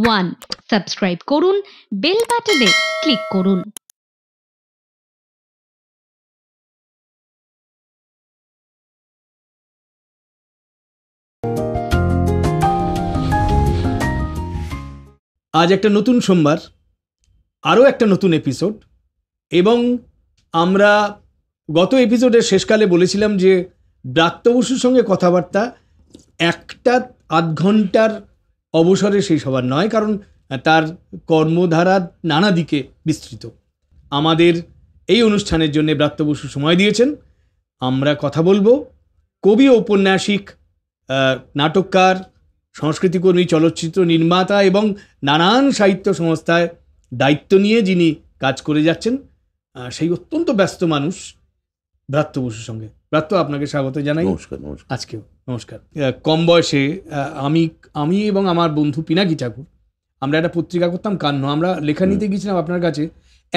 One subscribe করুন bell বাটনে click করুন আজ একটা নতুন সোমবার আরও একটা নতুন এপিসোড এবং আমরা গত এপিসোডের শেষকালে বলেছিলাম যে ডাক্তার সঙ্গে কথাবার্তা একটা আধ ঘন্টার অবসরে সেই সবার নয় কারণ তার কর্মধারা নানা দিকে বিস্তৃত আমাদের এই অনুষ্ঠানের জন্য ব্রাত্য বসু সময় দিয়েছেন আমরা কথা বলবো কবি ঔপন্যাসিক নাটককার সংস্কৃতিকর্মী চলচ্চিত্র নির্মাতা এবং নানান সাহিত্য সংস্থায় দায়িত্ব নিয়ে যিনি কাজ করে যাচ্ছেন সেই অত্যন্ত ব্যস্ত মানুষ ব্রাত্য বসুর সঙ্গে ব্রাত্য আপনাকে স্বাগত জানাই নমস্কার আজকেও নমস্কার কম বয়সে আমি আমি এবং আমার বন্ধু পিনাকি ঠাকুর আমরা একটা পত্রিকা করতাম কান্ন আমরা লেখা নিতে গিয়েছিলাম আপনার কাছে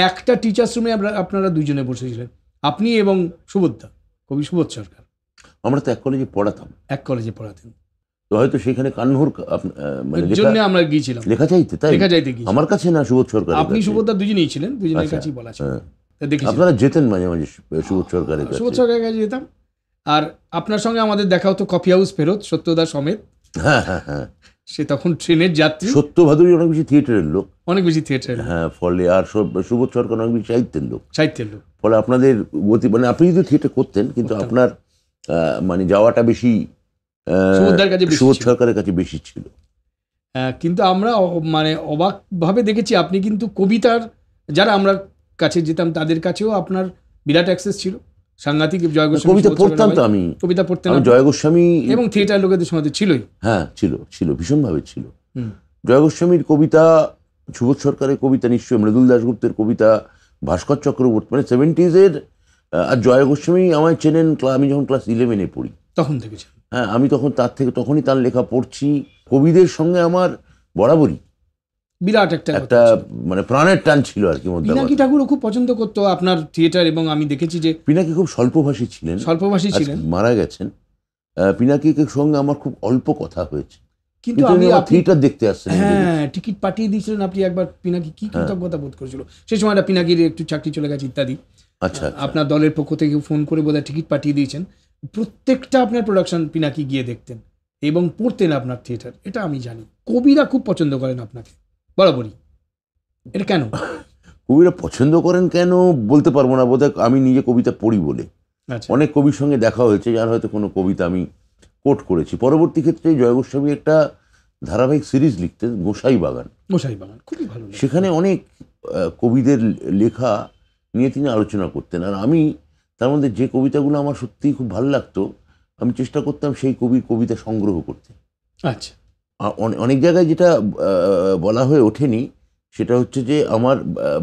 একটা টিচার্স রুমে আমরা আপনারা দুজনে বসেছিলেন আপনি এবং সুবোধদা কবি সুবোধ সরকার আমরা তো এক কলেজে পড়াতাম এক কলেজে পড়াতেন তো হয়তো সেখানে কান্নুর মানে জন্য আমরা গিয়েছিলাম লেখা চাইতে তাই লেখা চাইতে আমার কাছে না সুবোধ সরকার আপনি সুবোধদা দুজনেই ছিলেন দুজনের আচ্ছা, কাছেই বলা ছিল হ্যাঁ। আপনারা যেতেন মাঝে মাঝে সুবোধ সরকারের কাছে সুবোধ সরকারের কাছে যেতাম আর আপনার সঙ্গে আমাদের দেখা হতো কফি হাউস ফেরত সত্যদা সমেত হ্যাঁ হ্যাঁ হ্যাঁ সে তখন ট্রেনের যাত্রী সত্য ভাদুরী অনেক বেশি থিয়েটারের লোক অনেক বেশি থিয়েটারের হ্যাঁ ফলে আর সুবোধ সরকার অনেক বেশি সাহিত্যের লোক সাহিত্যের লোক ফলে আপনাদের গতি মানে আপনি যদি থিয়েটার করতেন কিন্তু আপনার মানে যাওয়াটা বেশি সুবোধ সরকারের কাছে বেশি ছিল হ্যাঁ, কিন্তু আমরা মানে অবাকভাবে দেখেছি আপনি কিন্তু কবিতার যারা আমরা কাছে যেতাম তাদের কাছেও আপনার বিরাট অ্যাক্সেস ছিল সাংঘাতিক জয় গোস্বামী কবিতা পড়তাম তো আমি কবিতা পড়তাম জয় গোস্বামী এবং থিয়েটার লোকেদের সমাজে ছিলই হ্যাঁ ছিল ছিল ভীষণভাবে ছিল জয় গোস্বামীর কবিতা সুবোধ সরকারের কবিতা নিশ্চয়ই মৃদুল দাশগুপ্তের কবিতা ভাস্কর চক্রবর্তী মানে সেভেন্টিজের আর জয় গোস্বামী আমায় চেনেন আমি যখন ক্লাস ইলেভেনে পড়ি তখন থেকে হ্যাঁ আমি তখন তার থেকে তখনই তার লেখা পড়ছি কবিদের সঙ্গে আমার বরাবরই বিরাট একটা একটা মানে প্রাণের টান ছিল আর কি মধ্যে পিনাকি ঠাকুরও খুব পছন্দ করতো আপনার থিয়েটার এবং আমি দেখেছি যে পিনাকি খুব স্বল্পভাষী ছিলেন স্বল্পভাষী ছিলেন মারা গেছেন পিনাকিকে সঙ্গে আমার খুব অল্প কথা হয়েছে কিন্তু আমি থিয়েটার দেখতে আসছি হ্যাঁ টিকিট পাঠিয়ে দিয়েছিলেন আপনি একবার পিনাকি কি হ্যাঁ। কৃতজ্ঞতা বোধ করেছিল সেই সময়টা পিনাকির একটু চাকরি চলে গেছে ইত্যাদি আচ্ছা, আচ্ছা আপনার দলের পক্ষ থেকে ফোন করে বোধহয় টিকিট পাঠিয়ে দিয়েছেন প্রত্যেকটা আপনার প্রোডাকশন পিনাকি গিয়ে দেখতেন এবং পড়তেন আপনার থিয়েটার এটা আমি জানি কবিরা খুব পছন্দ করেন আপনাকে বরাবরই এটা কেন কবিরা পছন্দ করেন কেন বলতে পারবো না বোধহয় আমি নিজে কবিতা পড়ি বলে আচ্ছা। অনেক কবির সঙ্গে দেখা হয়েছে যার হয়তো কোনো কবিতা আমি কোট করেছি পরবর্তী ক্ষেত্রে জয়গোস্বামী একটা ধারাবাহিক সিরিজ লিখতেন গোসাই বাগান গোসাই বাগান খুবই ভালো সেখানে অনেক কবিদের লেখা নিয়ে তিনি আলোচনা করতেন আর আমি তার মধ্যে যে কবিতাগুলো আমার সত্যিই খুব ভালো লাগতো আমি চেষ্টা করতাম সেই কবির কবিতা সংগ্রহ করতে আচ্ছা অনেক জায়গায় যেটা বলা হয়ে ওঠেনি সেটা হচ্ছে যে আমার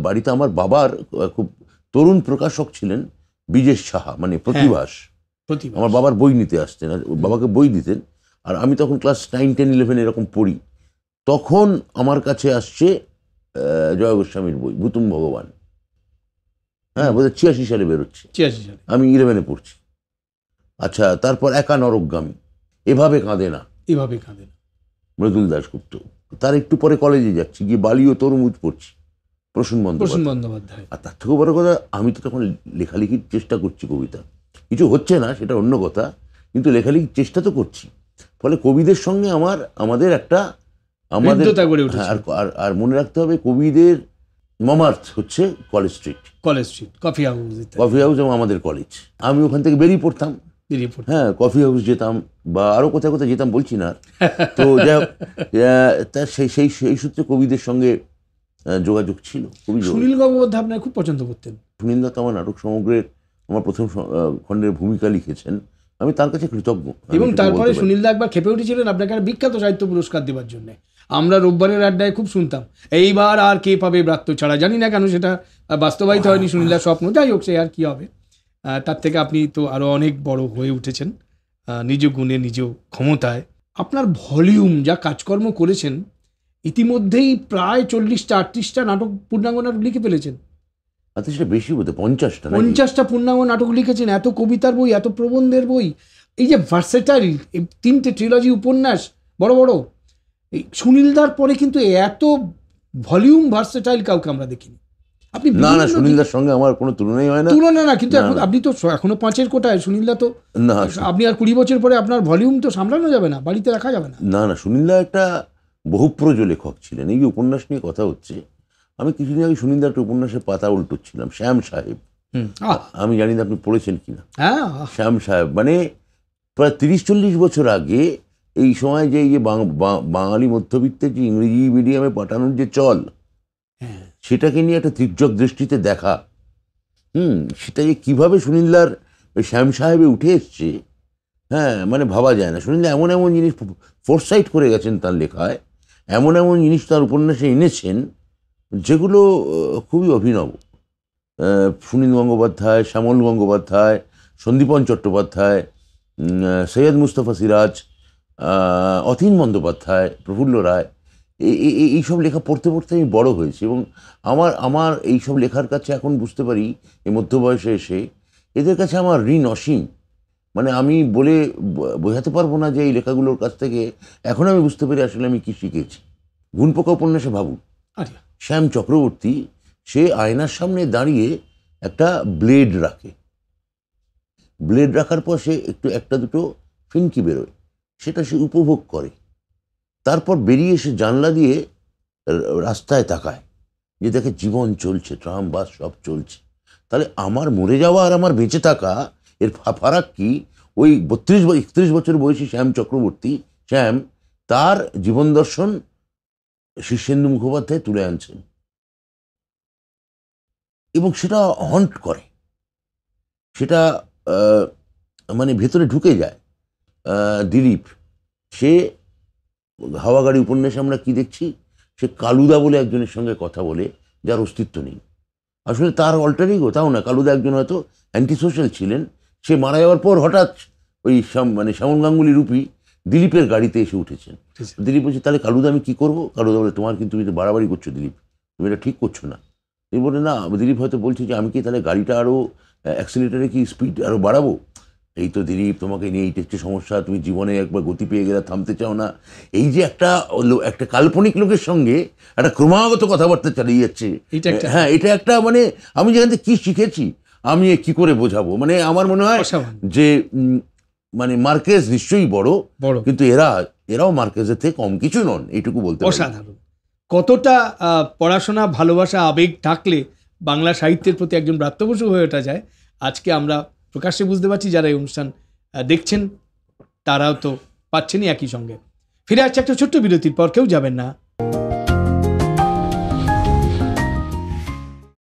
বাড়িতে আমার বাবার খুব তরুণ প্রকাশক ছিলেন বিজেশ সাহা মানে হ্যাঁ, প্রতিভাস আমার বাবার বই নিতে আসতেন আর বাবাকে বই দিতেন আর আমি তখন ক্লাস নাইন টেন ইলেভেন এরকম পড়ি তখন আমার কাছে আসছে জয় গোস্বামীর বই ভূতুম ভগবান হ্যাঁ হয় ছিয়াশি সালে বেরোচ্ছে ছিয়াশি সালে আমি ইলেভেনে পড়ছি আচ্ছা তারপর একা নরকগামী এভাবে কাঁদে না এভাবে কাঁদে না মৃদুল দাশগুপ্ত তার একটু পরে কলেজে যাচ্ছি গিয়ে বালি ও তরমুজ পড়ছি প্রসূন বন্দ্যোপাধ্যায় আর তার থেকেও বড় কথা আমি তো তখন লেখালেখির চেষ্টা করছি কবিতা কিছু হচ্ছে না সেটা অন্য কথা কিন্তু লেখালেখির চেষ্টা তো করছি ফলে কবিদের সঙ্গে আমার আমাদের একটা আমাদের হ্যাঁ, আর আর মনে রাখতে হবে কবিদের মামার্থ হচ্ছে college street college street coffee house coffee house এবং আমাদের কলেজ আমি ওখান থেকে বেরিয়ে পড়তাম হ্যাঁ কফি হাউস যেতাম বা আরও কোথায় কোথায় যেতাম বলছি না তো যাই তার সেই সেই সেই সূত্রে কবিদের সঙ্গে যোগাযোগ ছিল কবি সুনীল গঙ্গোপাধ্যায় আপনার খুব পছন্দ করতেন সুনীল দত্ত আমার নাটক সমগ্রের আমার প্রথম খণ্ডের ভূমিকা লিখেছেন আমি তার কাছে কৃতজ্ঞ এবং তারপরে সুনীল দা একবার খেপে উঠেছিলেন আপনাকে আর বিখ্যাত সাহিত্য পুরস্কার দেবার জন্য আমরা রোববারের আড্ডায় খুব শুনতাম এইবার আর কে পাবে ব্রাত্য ছাড়া জানি না কেন সেটা বাস্তবায়িত হয়নি সুনীল দার স্বপ্ন যাই হোক সে আর কি হবে তার থেকে আপনি তো আরও অনেক বড় হয়ে উঠেছেন নিজ গুণে নিজ ক্ষমতায় আপনার ভলিউম যা কাজকর্ম করেছেন ইতিমধ্যেই প্রায় চল্লিশটা আটত্রিশটা নাটক পূর্ণাঙ্গ নাটক লিখে ফেলেছেন সেটা বেশি বোধ পঞ্চাশটা পঞ্চাশটা পূর্ণাঙ্গ নাটক লিখেছেন এত কবিতার বই এত প্রবন্ধের বই এই যে এই তিনটে ট্রিলজি উপন্যাস বড় বড় এই সুনীলদার পরে কিন্তু এত ভলিউম ভার্সেটাইল কাউকে আমরা দেখিনি আপনি না না সুনীলদার সঙ্গে আমার কোনো তুলনাই হয় না তুলনা না কিন্তু এখন আপনি তো এখনো পাঁচের কোটায় সুনীলদা তো না আপনি আর কুড়ি বছর পরে আপনার ভলিউম তো সামলানো যাবে না বাড়িতে রাখা যাবে না না না সুনীলদা একটা বহু প্রজ লেখক ছিলেন এই উপন্যাস নিয়ে কথা হচ্ছে আমি কিছুদিন আগে সুনীলদা একটা উপন্যাসের পাতা উল্টোচ্ছিলাম শ্যাম সাহেব আমি জানি না আপনি পড়েছেন কিনা হ্যাঁ, শ্যাম সাহেব মানে প্রায় তিরিশ চল্লিশ বছর আগে এই সময় যে যে বাঙালি মধ্যবিত্তের যে ইংরেজি মিডিয়ামে পাঠানোর যে চল হ্যাঁ সেটাকে নিয়ে একটা তীর্যক দৃষ্টিতে দেখা হুম সেটা যে কীভাবে সুনীলদার ওই শ্যাম সাহেবে উঠে এসছে হ্যাঁ মানে ভাবা যায় না সুনীলদা এমন এমন জিনিস ফোরসাইট করে গেছেন তার লেখায় এমন এমন জিনিস তার উপন্যাসে এনেছেন যেগুলো খুবই অভিনব সুনীল গঙ্গোপাধ্যায় শ্যামল গঙ্গোপাধ্যায় সন্দীপন চট্টোপাধ্যায় সৈয়দ মুস্তফা সিরাজ অতীন বন্দ্যোপাধ্যায় প্রফুল্ল রায় এই সব লেখা পড়তে পড়তে আমি বড় হয়েছি এবং আমার আমার এই সব লেখার কাছে এখন বুঝতে পারি এই মধ্য বয়সে এসে এদের কাছে আমার ঋণ অসীম মানে আমি বলে বোঝাতে পারবো না যে এই লেখাগুলোর কাছ থেকে এখন আমি বুঝতে পারি আসলে আমি কী শিখেছি গুণপোকা উপন্যাসে ভাবুন শ্যাম চক্রবর্তী সে আয়নার সামনে দাঁড়িয়ে একটা ব্লেড রাখে ব্লেড রাখার পর সে একটু একটা দুটো ফিনকি বেরোয় সেটা সে উপভোগ করে তারপর বেরিয়ে এসে জানলা দিয়ে রাস্তায় তাকায় যে দেখে জীবন চলছে ট্রাম বাস সব চলছে তাহলে আমার মরে যাওয়া আর আমার বেঁচে থাকা এর ফারাক কি ওই বত্রিশ একত্রিশ বছর বয়সী শ্যাম চক্রবর্তী শ্যাম তার জীবন দর্শন শীর্ষেন্দু মুখোপাধ্যায় তুলে আনছেন এবং সেটা হন্ট করে সেটা মানে ভেতরে ঢুকে যায় দিলীপ সে হাওয়া গাড়ি উপন্যাসে আমরা কি দেখছি সে কালুদা বলে একজনের সঙ্গে কথা বলে যার অস্তিত্ব নেই আসলে তার অল্টারিগো তাও না কালুদা একজন হয়তো অ্যান্টি সোশ্যাল ছিলেন সে মারা যাওয়ার পর হঠাৎ ওই মানে শ্যামল গাঙ্গুলি রূপী দিলীপের গাড়িতে এসে উঠেছেন দিলীপ বলছে তাহলে কালুদা আমি কী করবো কালুদা বলে তোমার কিন্তু তুমি তো বাড়াবাড়ি করছো দিলীপ তুমি এটা ঠিক করছো না তিনি বলে না দিলীপ হয়তো বলছে যে আমি কি তাহলে গাড়িটা আরও অ্যাক্সিলেটারে কি স্পিড আরও বাড়াবো এই তো দিলীপ তোমাকে নিয়ে এইটা একটি সমস্যা তুমি জীবনে একবার গতি পেয়ে গেলে থামতে চাও না এই যে একটা একটা কাল্পনিক লোকের সঙ্গে একটা ক্রমাগত কথাবার্তা চালিয়ে যাচ্ছে হ্যাঁ এটা একটা মানে আমি যেখান থেকে কী শিখেছি আমি কি করে বোঝাবো মানে আমার মনে হয় যে মানে মার্কেজ নিশ্চয়ই বড় কিন্তু এরা এরাও মার্কেজের থেকে কম কিছু নন এইটুকু বলতে অসাধারণ কতটা পড়াশোনা ভালোবাসা আবেগ থাকলে বাংলা সাহিত্যের প্রতি একজন ব্রাত্যবসু হয়ে ওঠা যায় আজকে আমরা প্রকাশ্যে বুঝতে পারছি যারা এই অনুষ্ঠান দেখছেন তারাও তো পাচ্ছেনই একই সঙ্গে ফিরে আসছে একটা ছোট্ট বিরতির পর কেউ যাবেন না